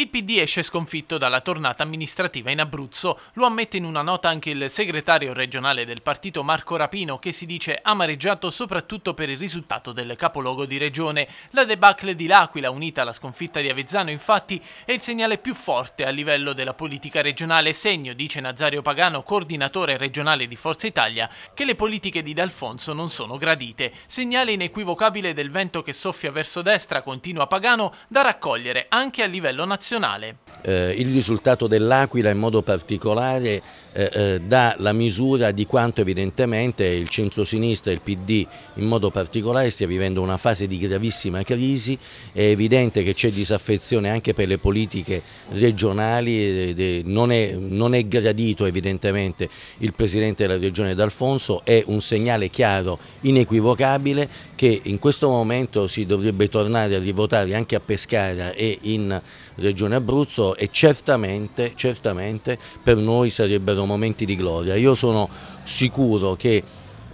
Il PD esce sconfitto dalla tornata amministrativa in Abruzzo, lo ammette in una nota anche il segretario regionale del partito Marco Rapino che si dice amareggiato soprattutto per il risultato del capoluogo di regione. La debacle di L'Aquila unita alla sconfitta di Avezzano infatti è il segnale più forte a livello della politica regionale, segno, dice Nazario Pagano, coordinatore regionale di Forza Italia, che le politiche di D'Alfonso non sono gradite. Segnale inequivocabile del vento che soffia verso destra, continua Pagano, da raccogliere anche a livello nazionale nazionale. Eh, il risultato dell'Aquila in modo particolare eh, eh dà la misura di quanto evidentemente il centrosinistra e il PD in modo particolare stia vivendo una fase di gravissima crisi, è evidente che c'è disaffezione anche per le politiche regionali, non è, non è gradito evidentemente il Presidente della Regione D'Alfonso, è un segnale chiaro, inequivocabile che in questo momento si dovrebbe tornare a rivotare anche a Pescara e in Regione Regione Abruzzo e certamente, certamente per noi sarebbero momenti di gloria. Io sono sicuro che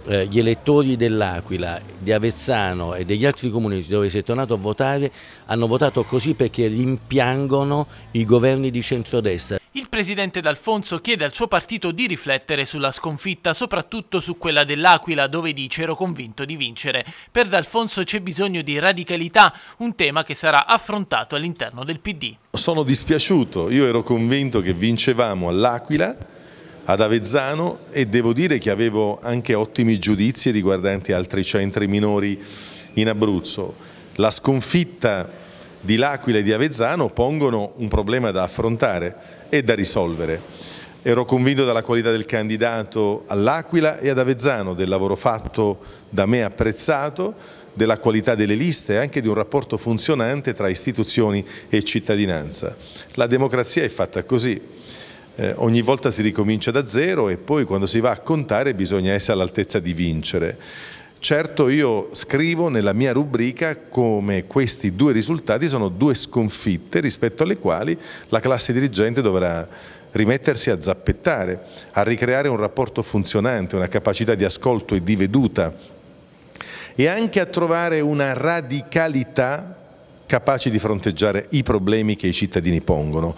eh, gli elettori dell'Aquila, di Avezzano e degli altri comuni dove si è tornato a votare hanno votato così perché rimpiangono i governi di centrodestra. Il presidente D'Alfonso chiede al suo partito di riflettere sulla sconfitta, soprattutto su quella dell'Aquila, dove dice ero convinto di vincere. Per D'Alfonso c'è bisogno di radicalità, un tema che sarà affrontato all'interno del PD sono dispiaciuto, io ero convinto che vincevamo all'Aquila, ad Avezzano e devo dire che avevo anche ottimi giudizi riguardanti altri centri minori in Abruzzo. La sconfitta di L'Aquila e di Avezzano pongono un problema da affrontare e da risolvere. Ero convinto dalla qualità del candidato all'Aquila e ad Avezzano, del lavoro fatto da me apprezzato, della qualità delle liste e anche di un rapporto funzionante tra istituzioni e cittadinanza. La democrazia è fatta così. Eh, ogni volta si ricomincia da zero e poi quando si va a contare bisogna essere all'altezza di vincere. Certo io scrivo nella mia rubrica come questi due risultati sono due sconfitte rispetto alle quali la classe dirigente dovrà rimettersi a zappettare, a ricreare un rapporto funzionante, una capacità di ascolto e di veduta e anche a trovare una radicalità capace di fronteggiare i problemi che i cittadini pongono.